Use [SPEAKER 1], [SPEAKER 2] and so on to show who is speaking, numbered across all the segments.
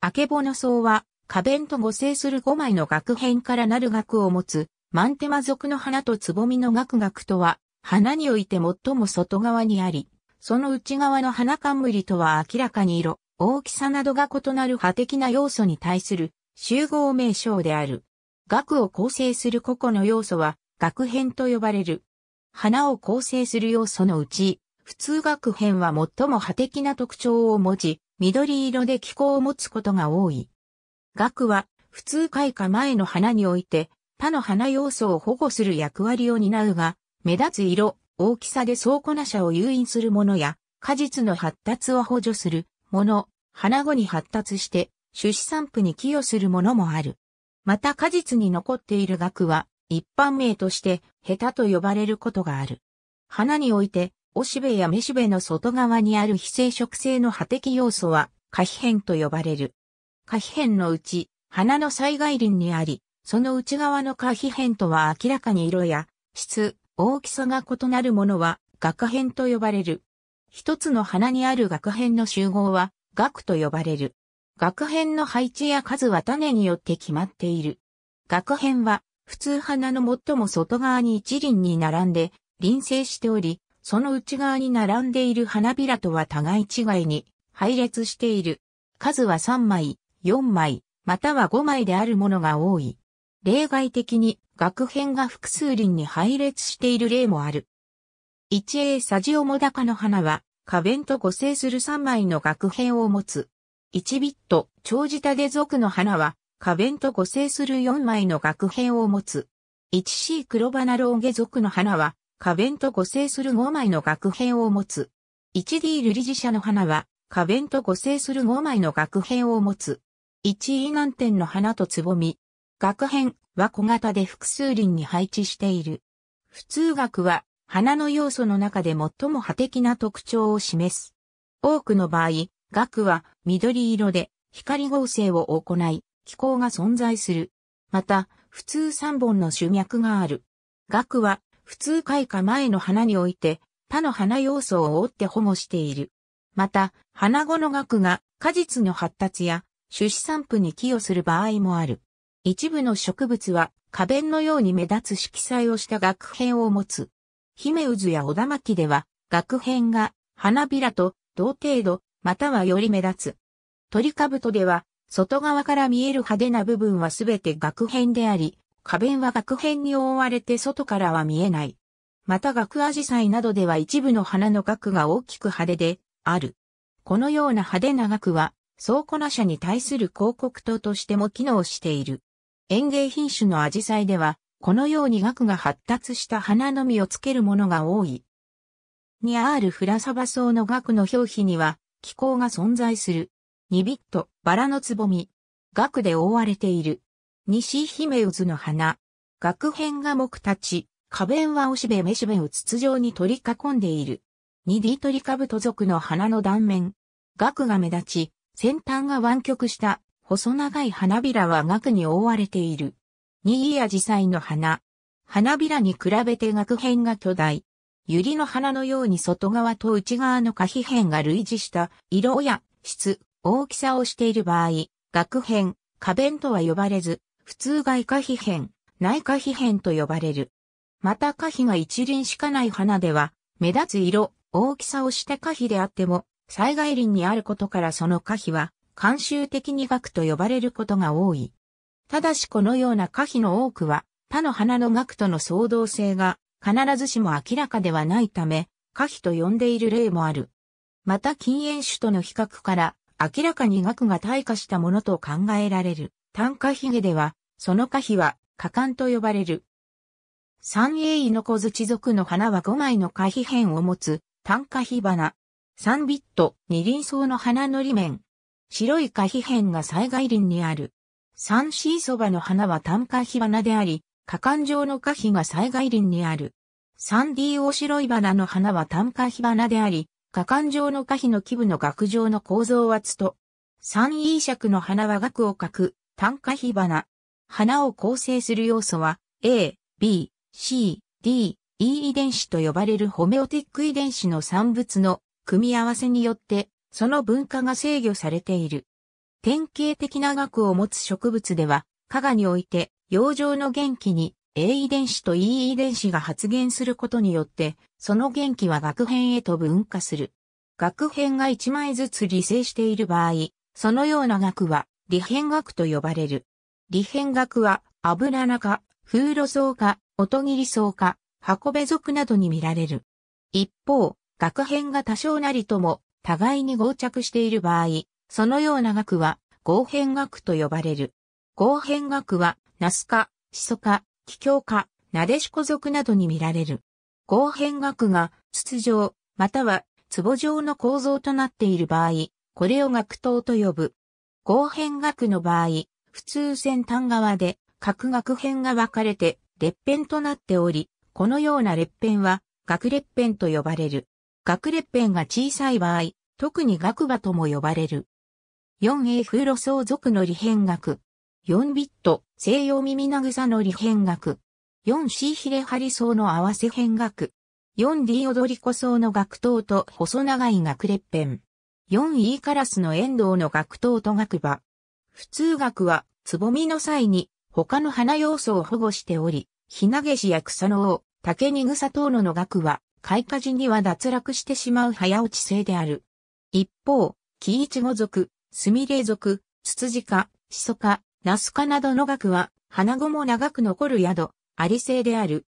[SPEAKER 1] アケボノ草は、花弁と合成する5枚の額編からなる額を持つ、マンテマ族の花とつぼみの額額とは、花において最も外側にあり、その内側の花冠とは明らかに色、大きさなどが異なる派的な要素に対する集合名称である。額を構成する個々の要素は、額編と呼ばれる。花を構成する要素のうち、普通学編は最も派的な特徴を持ち、緑色で気候を持つことが多い。学は、普通開花前の花において、他の花要素を保護する役割を担うが、目立つ色、大きさで倉庫な者を誘引するものや、果実の発達を補助するもの、花後に発達して、種子散布に寄与するものもある。また果実に残っている額は、一般名として、ヘタと呼ばれることがある。花において、おしべやめしべの外側にある非生殖性の破適要素は、可皮片と呼ばれる。可皮片のうち、花の災害林にあり、その内側の可皮片とは明らかに色や、質、大きさが異なるものは、学片と呼ばれる。一つの花にある学片の集合は、学と呼ばれる。学片の配置や数は種によって決まっている。学片は、普通花の最も外側に一輪に並んで、輪生しており、その内側に並んでいる花びらとは互い違いに配列している。数は3枚、4枚、または5枚であるものが多い。例外的に学編が複数輪に配列している例もある。1A サジオモダカの花は、花弁と互生する3枚の学編を持つ。1ビット、長寿タデ族の花は、花弁と互生する4枚の学編を持つ。1C 黒花ローゲ族の花は、花弁と誤生する5枚の学片を持つ。1D ル理事社の花は、花弁と誤生する5枚の学片を持つ。1位難点の花とつぼみ。楽片は小型で複数輪に配置している。普通学は、花の要素の中で最も派的な特徴を示す。多くの場合、学は緑色で光合成を行い、気候が存在する。また、普通3本の主脈がある。学は普通開花前の花において、他の花要素を覆って保護している。また、花後の額が果実の発達や種子散布に寄与する場合もある。一部の植物は花弁のように目立つ色彩をした額片を持つ。姫渦や小田巻では、額片が花びらと同程度、またはより目立つ。鳥兜では、外側から見える派手な部分はすべて額片であり、花弁は額片に覆われて外からは見えない。また額アジサイなどでは一部の花の額が大きく派手である。このような派手な額は、倉庫な社に対する広告塔としても機能している。園芸品種のアジサイでは、このように額が発達した花のみをつけるものが多い。にあるフラサバソウの額の表皮には、気候が存在する。ニビット、バラのつぼみ。額で覆われている。西姫渦の花。学編が木立ち、花弁はおしべめしべを筒状に取り囲んでいる。二ディトリカブト族の花の断面。額が目立ち、先端が湾曲した、細長い花びらは額に覆われている。二イアジサイの花。花びらに比べて額編が巨大。ユリの花のように外側と内側の可皮編が類似した色や質、大きさをしている場合、額編花弁とは呼ばれず、普通外科皮変、内科皮変と呼ばれる。また花皮が一輪しかない花では、目立つ色、大きさをして花皮であっても、災害林にあることからその花皮は、慣習的に額と呼ばれることが多い。ただしこのような花皮の多くは、他の花の額との相動性が必ずしも明らかではないため、花皮と呼んでいる例もある。また禁煙種との比較から、明らかに額が退化したものと考えられる。単花髭では、その花碑は花冠と呼ばれる。三栄位の小槌族の花は5枚の花碑片を持つ単花碑花。三ビット二輪草の花の裏面。白い花碑片が災害林にある。三 C そばの花は単花碑花であり、花冠状の花碑が災害林にある。三 D 大白い花の花は単花碑花であり、花冠状の花碑の基部の額状の構造はつと。三 E 尺の花は額を書く単花碑花。花を構成する要素は A、B、C、D、E 遺伝子と呼ばれるホメオティック遺伝子の産物の組み合わせによってその分化が制御されている。典型的な学を持つ植物では、加賀において洋上の元気に A 遺伝子と E 遺伝子が発現することによって、その元気は学編へと分化する。学編が1枚ずつ理性している場合、そのような学は、理編学と呼ばれる。利変学は、油中、風呂草か、音切草か、箱部族などに見られる。一方、学変が多少なりとも、互いに合着している場合、そのような学は、合変学と呼ばれる。合変学は、ナスか、シソか、キキョウカ、ナデシコ族などに見られる。合変学が、筒状、または、壺状の構造となっている場合、これを学頭と呼ぶ。合変学の場合、普通先端側で各学編が分かれて列編となっており、このような列編は学列編と呼ばれる。学列編が小さい場合、特に学馬とも呼ばれる。4A 風呂相続の利編学。4ビット西洋耳なぐさの利編学。4C ヒレハリ層の合わせ編学。4D 踊り子層の学頭と細長い学列編。4E カラスの遠藤の学頭と学馬。普通学は、つぼみの際に、他の花要素を保護しており、ひなげしや草の王、竹に草等のの学は、開花時には脱落してしまう早落ち性である。一方、木イチゴ族、スミレ族、ツツジ科、シソ科、ナス科などの学は、花後も長く残る宿、あり性である。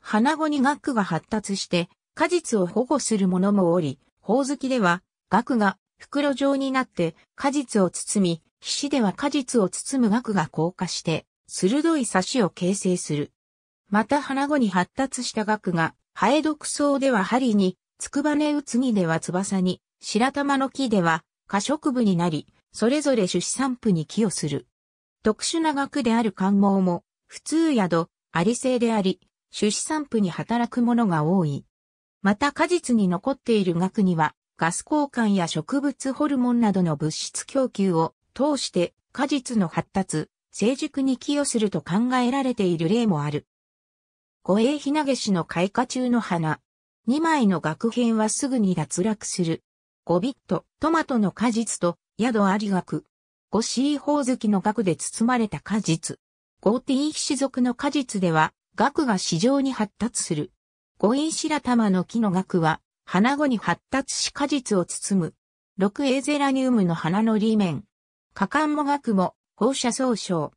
[SPEAKER 1] 花後に学が発達して、果実を保護するものもおり、宝月では、学が袋状になって果実を包み、皮脂では果実を包む膜が硬化して、鋭い刺しを形成する。また花後に発達した額が、ハエ毒草では針に、つくばねうつぎでは翼に、白玉の木では、花植部になり、それぞれ種子散布に寄与する。特殊な額である官毛も、普通やど、あり性であり、種子散布に働くものが多い。また果実に残っている額には、ガス交換や植物ホルモンなどの物質供給を通して果実の発達、成熟に寄与すると考えられている例もある。護衛ひなげしの開花中の花。2枚の額片はすぐに脱落する。5ビット、トマトの果実と、宿あり額。5シーホオズキの額で包まれた果実。5ティー種族の果実では、額が市場に発達する。5インシラの木の額は、花後に発達し果実を包む。6エーゼラニウムの花のメ面。果敢も学も、放射総称。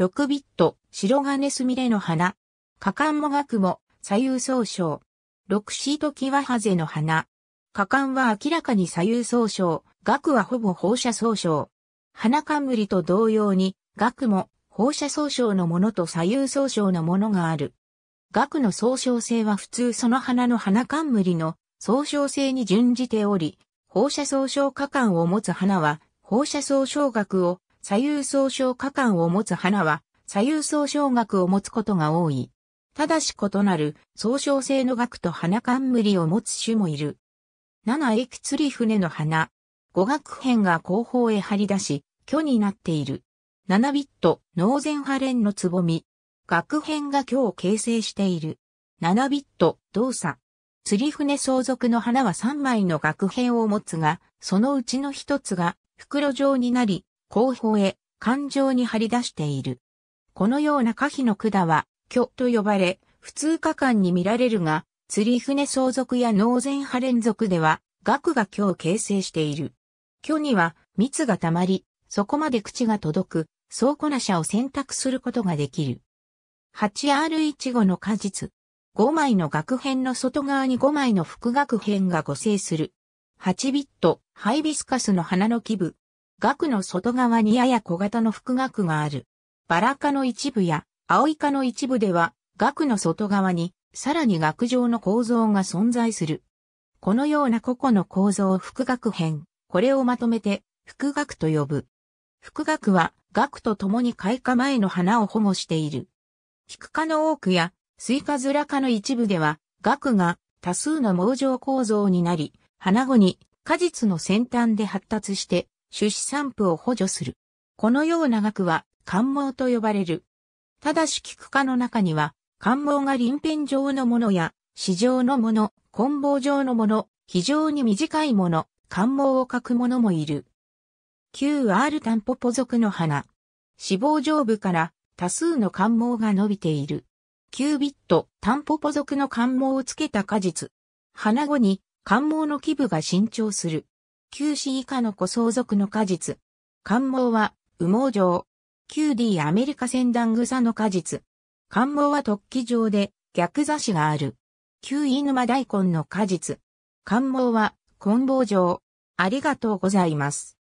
[SPEAKER 1] 6ビット、白金すみれの花。果敢も学も、左右総称。6シートキワハゼの花。果敢は明らかに左右総称、学はほぼ放射総称。花冠と同様に、学も放射総称のものと左右総称のものがある。学の総称性は普通その花の花冠の総称性に準じており、放射総称果敢を持つ花は放射層小学を、左右層小下巻を持つ花は、左右層小学を持つことが多い。ただし異なる、総称性の学と花冠を持つ種もいる。七駅釣り船の花。五学編が後方へ張り出し、虚になっている。七ビット、脳前破連のつぼみ。学編が今日形成している。七ビット、動作。釣り船相続の花は3枚の学編を持つが、そのうちの一つが袋状になり、後方へ環状に張り出している。このような可否の管は、巨と呼ばれ、普通科間に見られるが、釣り船相続や農前派連続では、額が巨を形成している。巨には蜜が溜まり、そこまで口が届く、倉庫な者を選択することができる。8R15 の果実。5枚の額片の外側に5枚の副額片が互生する。8ビット、ハイビスカスの花の基部。額の外側にやや小型の複額がある。バラ科の一部や、青イカの一部では、額の外側に、さらに額状の構造が存在する。このような個々の構造を複額編、これをまとめて、複額と呼ぶ。複額は、額と共に開花前の花を保護している。キ科の多くや、スイカズラ科の一部では、額が多数の網状構造になり、花後に果実の先端で発達して種子散布を補助する。このような額は関毛と呼ばれる。ただし菊科の中には、関毛が臨片状のものや、市状のもの、根棒状のもの、非常に短いもの、関毛を書くものもいる。QR タンポポ属の花。脂肪上部から多数の関毛が伸びている。キュービット、タンポポ属の関毛をつけた果実。花後に関毛の基部が伸長する。九死以下の子相続の果実。関毛は、羽毛状。q d アメリカ仙団草の果実。関毛は突起状で、逆座しがある。旧飯沼大根の果実。関毛は、根棒状。ありがとうございます。